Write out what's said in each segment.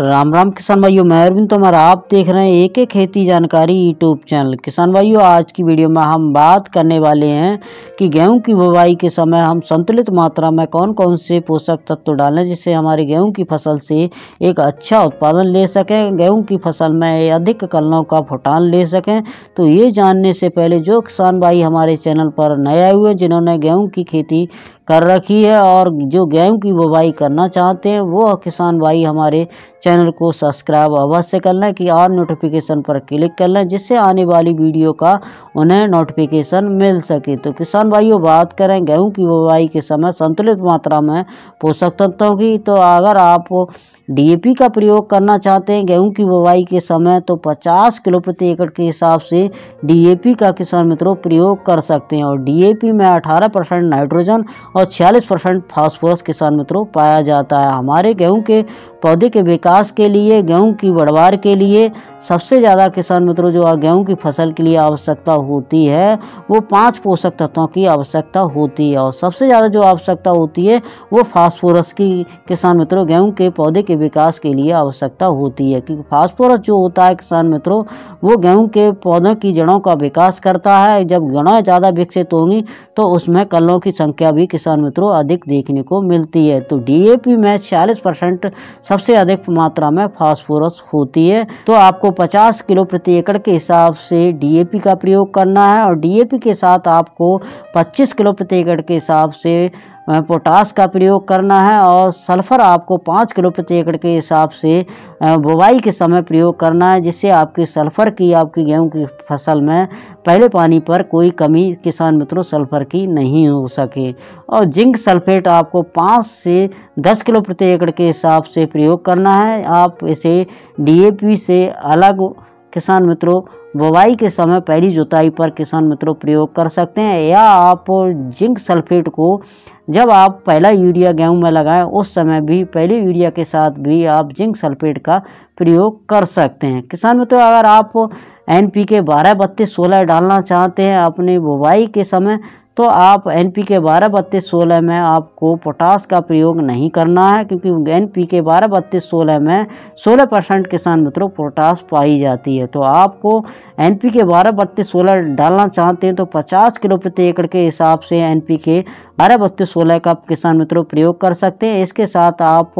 राम राम किसान भाइयों मैं अरविंद तोमर आप देख रहे हैं एक एक खेती जानकारी यूट्यूब चैनल किसान भाइयों आज की वीडियो में हम बात करने वाले हैं कि गेहूं की बुवाई के समय हम संतुलित मात्रा में कौन कौन से पोषक तत्व डालें जिससे हमारे गेहूं की फसल से एक अच्छा उत्पादन ले सकें गेहूँ की फसल में अधिक कलनों का फुटान ले सकें तो ये जानने से पहले जो किसान भाई हमारे चैनल पर नए आए हुए जिन्होंने गेहूँ की खेती कर रखी है और जो गेहूँ की बुवाई करना चाहते हैं वो किसान भाई हमारे चैनल को सब्सक्राइब अवश्य कर लें कि और नोटिफिकेशन पर क्लिक कर लें जिससे आने वाली वीडियो का उन्हें नोटिफिकेशन मिल सके तो किसान भाइयों बात करें गेहूँ की बुवाई के समय संतुलित मात्रा में पोषक तत्वों की तो अगर आप डी का प्रयोग करना चाहते हैं गेहूँ की बुवाई के समय तो पचास किलो प्रति एकड़ के हिसाब से डी का किसान मित्रों प्रयोग कर सकते हैं और डी में अठारह परसेंट नाइट्रोजन और छियालीस परसेंट फॉस्फोरस किसान मित्रों पाया जाता है हमारे गेहूं के पौधे के विकास के लिए गेहूं की बढ़वार के लिए सबसे ज़्यादा किसान मित्रों जो गेहूं की फसल के लिए आवश्यकता होती है वो पांच पोषक तत्वों की आवश्यकता होती है और सबसे ज़्यादा जो आवश्यकता होती है वो फास्फोरस की किसान मित्रों गेहूं के पौधे के विकास के लिए आवश्यकता होती है क्योंकि फास्फोरस जो होता है किसान मित्रों वो गेहूँ के पौधों की जड़ों का विकास करता है जब जड़ें ज़्यादा विकसित होंगी तो उसमें कलों की संख्या भी किसान मित्रों अधिक देखने को मिलती है तो डी ए पी में छियालीस परसेंट सबसे अधिक मात्रा में फास्फोरस होती है तो आपको 50 किलो प्रति एकड़ के हिसाब से डीएपी का प्रयोग करना है और डीएपी के साथ आपको 25 किलो प्रति एकड़ के हिसाब से पोटास का प्रयोग करना है और सल्फ़र आपको पाँच किलो प्रति एकड़ के हिसाब से बुवाई के समय प्रयोग करना है जिससे आपकी सल्फ़र की आपकी गेहूं की फसल में पहले पानी पर कोई कमी किसान मित्रों सल्फ़र की नहीं हो सके और जिंक सल्फेट आपको पाँच से दस किलो प्रति एकड़ के हिसाब से प्रयोग करना है आप इसे डी से अलग किसान मित्रों बुवाई के समय पहली जुताई पर किसान मित्रों प्रयोग कर सकते हैं या आप जिंक सल्फेट को जब आप पहला यूरिया गेहूं में लगाएं उस समय भी पहले यूरिया के साथ भी आप जिंक सल्फेट का प्रयोग कर सकते हैं किसान मित्रों अगर आप एन पी के बारह बत्तीस सोलह डालना चाहते हैं अपने बुवाई के समय तो आप एन पी के बारह बत्तीस सोलह में आपको पोटास का प्रयोग नहीं करना है क्योंकि एन पी के बारह बत्तीस सोलह में सोलह परसेंट किसान मित्रों पोटास पाई जाती है तो आपको एन पी के बारह बत्तीस सोलह डालना चाहते हैं तो पचास किलो प्रति एकड़ के हिसाब से एन पी के बारह बत्तीस सोलह का किसान मित्रों प्रयोग कर सकते हैं इसके साथ आप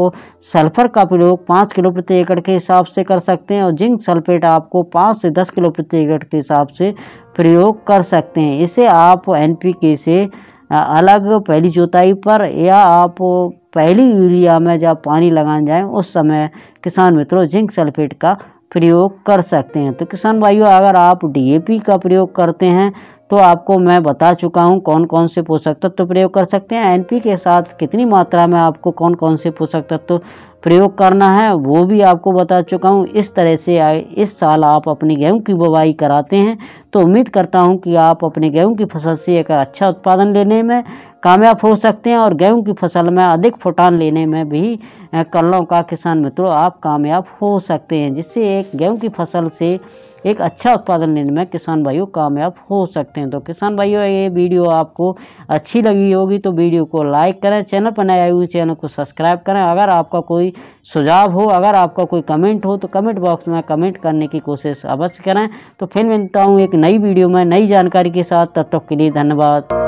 सल्फर का प्रयोग पाँच किलो प्रति एकड़ के हिसाब से कर सकते हैं और जिंक सल्फेट आपको पाँच से दस किलो प्रति एकड़ के हिसाब से प्रयोग कर सकते हैं इसे आप एन से अलग पहली जोताई पर या आप पहली यूरिया में जब पानी लगाने जाए उस समय किसान मित्रों जिंक सल्फेट का प्रयोग कर सकते हैं तो किसान भाइयों अगर आप डीएपी का प्रयोग करते हैं तो आपको मैं बता चुका हूँ कौन कौन से पोषक तत्व तो प्रयोग कर सकते हैं एनपी के साथ कितनी मात्रा में आपको कौन कौन से पोषक तत्व तो प्रयोग करना है वो भी आपको बता चुका हूँ इस तरह से इस साल आप अपनी गेहूँ की बुवाई कराते हैं तो उम्मीद करता हूँ कि आप अपने गेहूँ की फसल से एक अच्छा उत्पादन लेने में कामयाब हो सकते हैं और गेहूं की फसल में अधिक फुटान लेने में भी कलों का किसान मित्रों आप कामयाब हो सकते हैं जिससे एक गेहूं की फसल से एक अच्छा उत्पादन लेने में किसान भाइयों कामयाब हो सकते हैं तो किसान भाइयों ये वीडियो आपको अच्छी लगी होगी तो वीडियो को लाइक करें चैनल पर नए आए हुए चैनल को सब्सक्राइब करें अगर आपका कोई सुझाव हो अगर आपका कोई कमेंट हो तो कमेंट बॉक्स में कमेंट करने की कोशिश अवश्य करें तो फिर मिलता हूँ एक नई वीडियो में नई जानकारी के साथ तब तक के लिए धन्यवाद